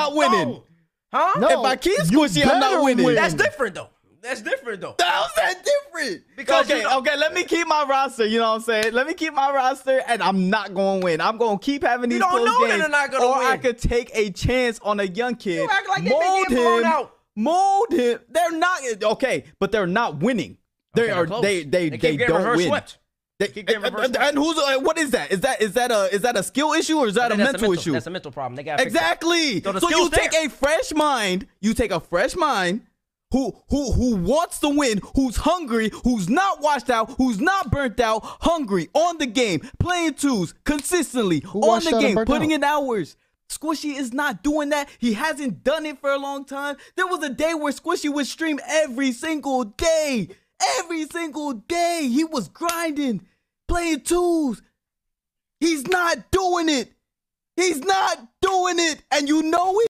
not winning. No. Huh? No, if I keep squishy, I'm not winning. Win. That's different though. That's different though. How's that different? Because okay, you know, okay, let me keep my roster. You know what I'm saying? Let me keep my roster, and I'm not going to win. I'm going to keep having these close games, or win. I could take a chance on a young kid, you like mold him, out. mold him. They're not okay, but they're not winning. They okay, are. They they they, they don't win. Sweat and, and, and, who's uh, what is that? Is that is that a is that a skill issue or is that a mental, a mental, issue? That's a mental problem. They got exactly. So, so you there. take a fresh mind. You take a fresh mind who who who wants to win, who's hungry, who's not washed out, who's not burnt out, hungry on the game, playing twos consistently who on the game, putting out? in hours. Squishy is not doing that. He hasn't done it for a long time. There was a day where Squishy would stream every single day. Every single day he was grinding, playing tools. He's not doing it. He's not doing it. And you know it.